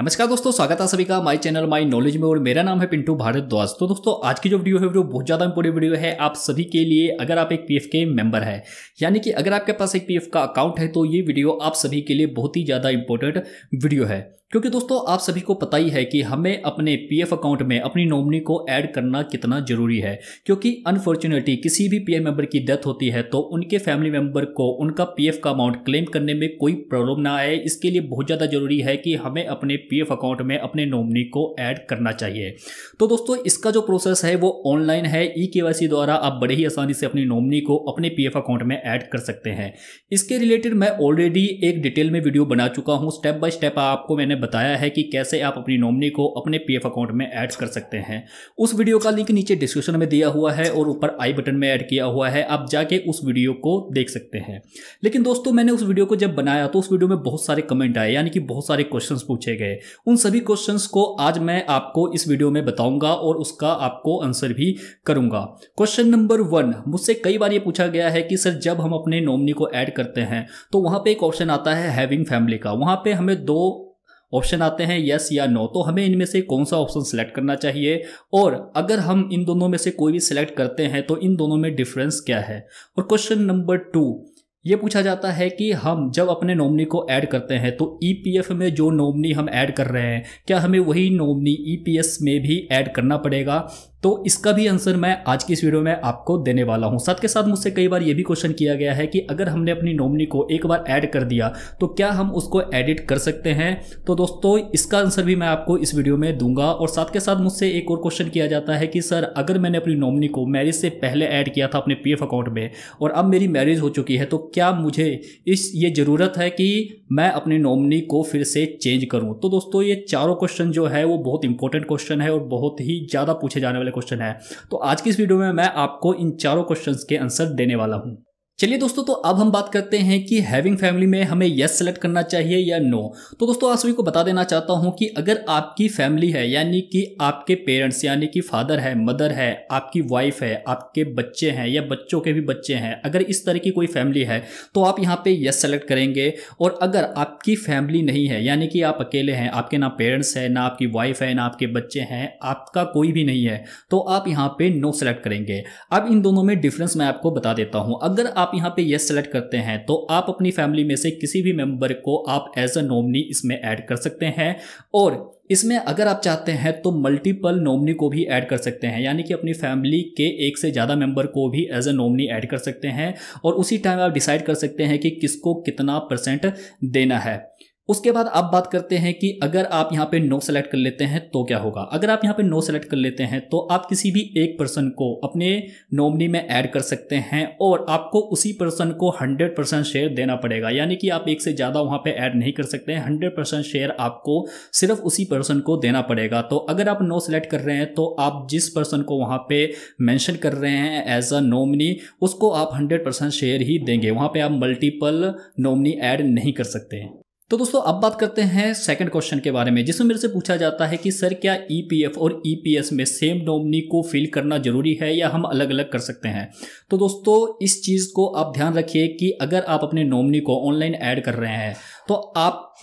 नमस्कार दोस्तों स्वागत है सभी का माय चैनल माय नॉलेज में और मेरा नाम है पिंटू भारद्वाज तो दोस्तों आज की जो वीडियो है वो बहुत ज़्यादा इंपॉर्टेंट वीडियो है आप सभी के लिए अगर आप एक पीएफ के मेंबर है यानी कि अगर आपके पास एक पीएफ का अकाउंट है तो ये वीडियो आप सभी के लिए बहुत ही ज़्यादा इंपॉर्टेंट वीडियो है क्योंकि दोस्तों आप सभी को पता ही है कि हमें अपने पीएफ अकाउंट में अपनी नॉमनी को ऐड करना कितना ज़रूरी है क्योंकि अनफॉर्चुनेटली किसी भी पीएफ मेंबर की डेथ होती है तो उनके फैमिली मेंबर को उनका पीएफ का अमाउंट क्लेम करने में कोई प्रॉब्लम ना आए इसके लिए बहुत ज़्यादा ज़रूरी है कि हमें अपने पी अकाउंट में अपने नॉमनी को ऐड करना चाहिए तो दोस्तों इसका जो प्रोसेस है वो ऑनलाइन है ई e के द्वारा आप बड़े ही आसानी से अपनी नॉमनी को अपने पी अकाउंट में ऐड कर सकते हैं इसके रिलेटेड मैं ऑलरेडी एक डिटेल में वीडियो बना चुका हूँ स्टेप बाय स्टेप आपको मैंने बताया है कि कैसे आप अपनी नॉमनी को अपने पीएफ अकाउंट में ऐड कर सकते हैं उस वीडियो का लिंक नीचे डिस्क्रिप्शन में दिया हुआ है और ऊपर आई बटन में ऐड किया हुआ है आप जाके उस वीडियो को देख सकते हैं लेकिन दोस्तों मैंने उस वीडियो को जब बनाया तो उस वीडियो में बहुत सारे कमेंट आए यानी कि बहुत सारे क्वेश्चन पूछे गए उन सभी क्वेश्चन को आज मैं आपको इस वीडियो में बताऊंगा और उसका आपको आंसर भी करूंगा क्वेश्चन नंबर वन मुझसे कई बार ये पूछा गया है कि सर जब हम अपने नॉमनी को ऐड करते हैं तो वहां पे एक ऑप्शन आता है हैविंग फैमिली का वहां पे हमें दो ऑप्शन आते हैं यस या नो तो हमें इनमें से कौन सा ऑप्शन सेलेक्ट करना चाहिए और अगर हम इन दोनों में से कोई भी सिलेक्ट करते हैं तो इन दोनों में डिफरेंस क्या है और क्वेश्चन नंबर टू ये पूछा जाता है कि हम जब अपने नॉमनी को ऐड करते हैं तो ई e में जो नॉमनी हम ऐड कर रहे हैं क्या हमें वही नॉमनी ई e में भी ऐड करना पड़ेगा तो इसका भी आंसर मैं आज की इस वीडियो में आपको देने वाला हूं साथ के साथ मुझसे कई बार ये भी क्वेश्चन किया गया है कि अगर हमने अपनी नॉमनी को एक बार ऐड कर दिया तो क्या हम उसको एडिट कर सकते हैं तो दोस्तों इसका आंसर भी मैं आपको इस वीडियो में दूंगा और साथ के साथ मुझसे एक और क्वेश्चन किया जाता है कि सर अगर मैंने अपनी नॉमनी को मैरिज से पहले ऐड किया था अपने पी अकाउंट में और अब मेरी मैरिज हो चुकी है तो क्या मुझे इस ये ज़रूरत है कि मैं अपने नॉमनी को फिर से चेंज करूँ तो दोस्तों ये चारों क्वेश्चन जो है वो बहुत इंपॉर्टेंट क्वेश्चन है और बहुत ही ज़्यादा पूछे जाने वाले वाले क्वेश्चन है तो आज की इस वीडियो में मैं आपको इन चारों क्वेश्चन के आंसर देने वाला हूँ चलिए दोस्तों तो अब हम बात करते हैं कि हैविंग फैमिली में हमें यस सेलेक्ट करना चाहिए या नो तो दोस्तों आप सभी को बता देना चाहता हूं कि अगर आपकी फैमिली है यानी कि आपके पेरेंट्स यानी कि फादर है मदर है आपकी वाइफ है आपके बच्चे हैं या बच्चों के भी बच्चे हैं अगर इस तरह की कोई फैमिली है तो आप यहाँ पर यस सेलेक्ट करेंगे और अगर आपकी फैमिली नहीं है यानी कि आप अकेले हैं आपके ना पेरेंट्स हैं ना आपकी वाइफ है ना आपके बच्चे हैं आपका कोई भी नहीं है तो आप यहाँ पर नो सेलेक्ट करेंगे अब इन दोनों में डिफरेंस मैं आपको बता देता हूँ अगर आप आप यहाँ पे यस सेलेक्ट करते हैं तो आप अपनी फैमिली में से किसी भी मेंबर को आप एज अ नॉमनी इसमें ऐड कर सकते हैं और इसमें अगर आप चाहते हैं तो मल्टीपल नॉमनी को भी ऐड कर सकते हैं यानी कि अपनी फैमिली के एक से ज़्यादा मेंबर को भी एज अ नॉमनी ऐड कर सकते हैं और उसी टाइम आप डिसाइड कर सकते हैं कि किसको कितना परसेंट देना है उसके बाद आप बात करते हैं कि अगर आप यहाँ पे नो सेलेक्ट कर लेते हैं तो क्या होगा अगर आप यहाँ पे नो सेलेक्ट कर लेते हैं तो आप किसी भी एक पर्सन को अपने नॉमनी में ऐड कर सकते हैं और आपको उसी पर्सन को 100 परसेंट शेयर देना पड़ेगा यानी कि आप एक से ज़्यादा वहाँ पे ऐड नहीं कर सकते हैं हंड्रेड परसेंट शेयर आपको सिर्फ उसी पर्सन को देना पड़ेगा तो अगर आप नो सेलेक्ट कर रहे हैं तो आप जिस पर्सन को वहाँ पर मैंशन कर रहे हैं एज अ नॉमनी उसको आप हंड्रेड शेयर ही देंगे वहाँ पर आप मल्टीपल नॉमनी ऐड नहीं कर सकते हैं तो दोस्तों अब बात करते हैं सेकंड क्वेश्चन के बारे में जिसमें मेरे से पूछा जाता है कि सर क्या ईपीएफ e और ईपीएस e में सेम नॉमनी को फिल करना जरूरी है या हम अलग अलग कर सकते हैं तो दोस्तों इस चीज़ को आप ध्यान रखिए कि अगर आप अपने नॉमनी को ऑनलाइन ऐड कर रहे हैं तो आप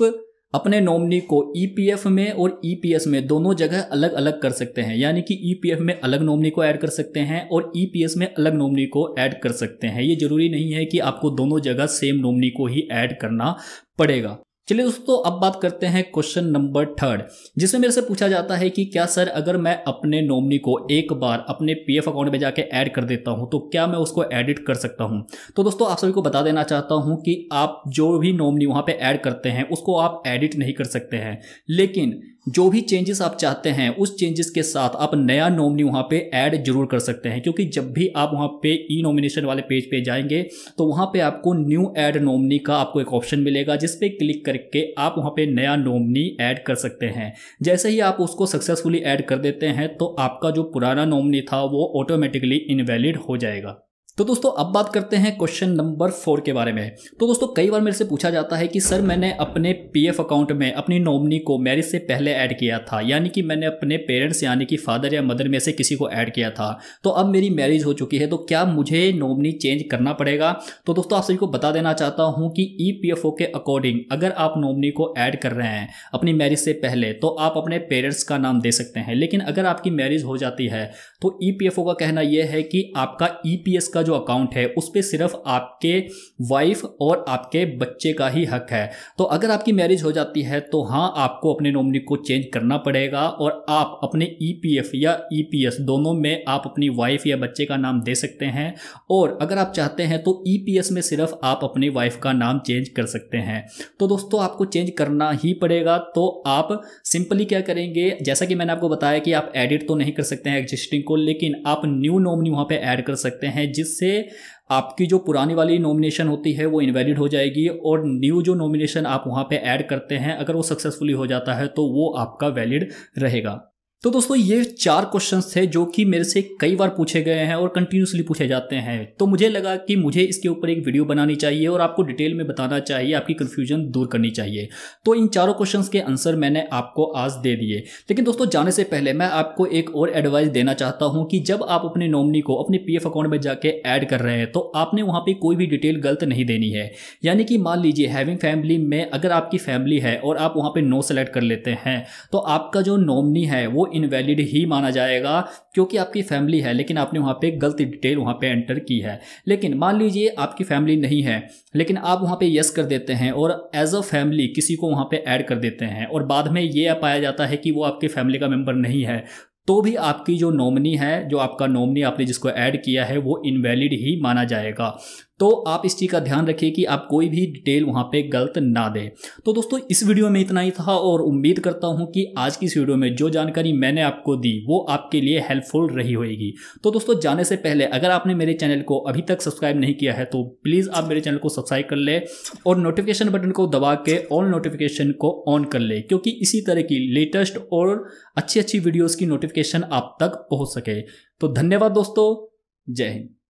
अपने नॉमनी को ईपीएफ e में और ईपीएस में दोनों जगह अलग अलग कर सकते हैं यानी कि ईपीएफ में अलग नॉमनी को ऐड कर सकते हैं और ईपीएस में अलग नॉमनी को ऐड कर सकते हैं ये जरूरी नहीं है कि आपको दोनों जगह सेम नॉमनी को ही ऐड करना पड़ेगा चलिए दोस्तों अब बात करते हैं क्वेश्चन नंबर थर्ड जिसमें मेरे से पूछा जाता है कि क्या सर अगर मैं अपने नॉमनी को एक बार अपने पीएफ अकाउंट में जाके ऐड कर देता हूं तो क्या मैं उसको एडिट कर सकता हूं तो दोस्तों आप सभी को बता देना चाहता हूं कि आप जो भी नॉमनी वहां पे ऐड करते हैं उसको आप एडिट नहीं कर सकते हैं लेकिन जो भी चेंजेस आप चाहते हैं उस चेंजेस के साथ आप नया नॉमिनी वहाँ पे ऐड जरूर कर सकते हैं क्योंकि जब भी आप वहाँ पे ई नॉमिनेशन वाले पेज पे जाएंगे तो वहाँ पे आपको न्यू ऐड नॉमिनी का आपको एक ऑप्शन मिलेगा जिस पे क्लिक कर करके आप वहाँ पे नया नॉमनी ऐड कर सकते हैं जैसे ही आप उसको सक्सेसफुली ऐड कर देते हैं तो आपका जो पुराना नॉमनी था वो ऑटोमेटिकली इनवैलिड हो जाएगा तो दोस्तों अब बात करते हैं क्वेश्चन नंबर फोर के बारे में तो दोस्तों कई बार मेरे से पूछा जाता है कि सर मैंने अपने पीएफ अकाउंट में अपनी नॉमनी को मैरिज से पहले ऐड किया था यानी कि मैंने अपने पेरेंट्स यानी कि फादर या मदर में से किसी को ऐड किया था तो अब मेरी मैरिज हो चुकी है तो क्या मुझे नॉमनी चेंज करना पड़ेगा तो दोस्तों आप सभी को बता देना चाहता हूँ कि ई के अकॉर्डिंग अगर आप नॉमनी को ऐड कर रहे हैं अपनी मैरिज से पहले तो आप अपने पेरेंट्स का नाम दे सकते हैं लेकिन अगर आपकी मैरिज हो जाती है तो ई का कहना यह है कि आपका ई e का जो अकाउंट है उस पर सिर्फ आपके वाइफ और आपके बच्चे का ही हक है तो अगर आपकी मैरिज हो जाती है तो हाँ आपको अपने नॉमिनी को चेंज करना पड़ेगा और आप अपने ईपीएफ e या ईपीएस e दोनों में आप अपनी वाइफ या बच्चे का नाम दे सकते हैं और अगर आप चाहते हैं तो ईपीएस e में सिर्फ आप अपनी वाइफ का नाम चेंज कर सकते हैं तो दोस्तों आपको चेंज करना ही पड़ेगा तो आप सिंपली क्या करेंगे जैसा कि मैंने आपको बताया कि आप एडिट तो नहीं कर सकते हैं एग्जिस्टिंग को लेकिन आप न्यू नॉमिनी वहाँ पर ऐड कर सकते हैं जिस जिससे आपकी जो पुरानी वाली नॉमिनेशन होती है वो इनवैलिड हो जाएगी और न्यू जो नॉमिनेशन आप वहाँ पे ऐड करते हैं अगर वो सक्सेसफुली हो जाता है तो वो आपका वैलिड रहेगा तो दोस्तों ये चार क्वेश्चन थे जो कि मेरे से कई बार पूछे गए हैं और कंटिन्यूसली पूछे जाते हैं तो मुझे लगा कि मुझे इसके ऊपर एक वीडियो बनानी चाहिए और आपको डिटेल में बताना चाहिए आपकी कन्फ्यूजन दूर करनी चाहिए तो इन चारों क्वेश्चन के आंसर मैंने आपको आज दे दिए लेकिन दोस्तों जाने से पहले मैं आपको एक और एडवाइस देना चाहता हूँ कि जब आप अपने नॉमनी को अपने पी अकाउंट में जाके ऐड कर रहे हैं तो आपने वहाँ पर कोई भी डिटेल गलत नहीं देनी है यानी कि मान लीजिए हैविंग फैमिली में अगर आपकी फैमिली है और आप वहाँ पर नो सेलेक्ट कर लेते हैं तो आपका जो नॉमनी है वो इनवैलिड ही माना जाएगा क्योंकि आपकी फैमिली है लेकिन आपने वहाँ पे गलत डिटेल वहाँ पे एंटर की है लेकिन मान लीजिए आपकी फैमिली नहीं है लेकिन आप वहाँ पे यस कर देते हैं और एज अ फैमिली किसी को वहाँ पे ऐड कर देते हैं और बाद में ये पाया जाता है कि वो आपके फैमिली का मेम्बर नहीं है तो भी आपकी जो नॉमनी है जो आपका नॉमनी आपने जिसको ऐड किया है वो इनवैलिड ही माना जाएगा तो आप इस चीज़ का ध्यान रखिए कि आप कोई भी डिटेल वहाँ पे गलत ना दें तो दोस्तों इस वीडियो में इतना ही था और उम्मीद करता हूँ कि आज की इस वीडियो में जो जानकारी मैंने आपको दी वो आपके लिए हेल्पफुल रही होगी तो दोस्तों जाने से पहले अगर आपने मेरे चैनल को अभी तक सब्सक्राइब नहीं किया है तो प्लीज़ आप मेरे चैनल को सब्सक्राइब कर लें और नोटिफिकेशन बटन को दबा के ऑल नोटिफिकेशन को ऑन कर लें क्योंकि इसी तरह की लेटेस्ट और अच्छी अच्छी वीडियोज़ की नोटिफिकेशन आप तक पहुँच सके तो धन्यवाद दोस्तों जय हिंद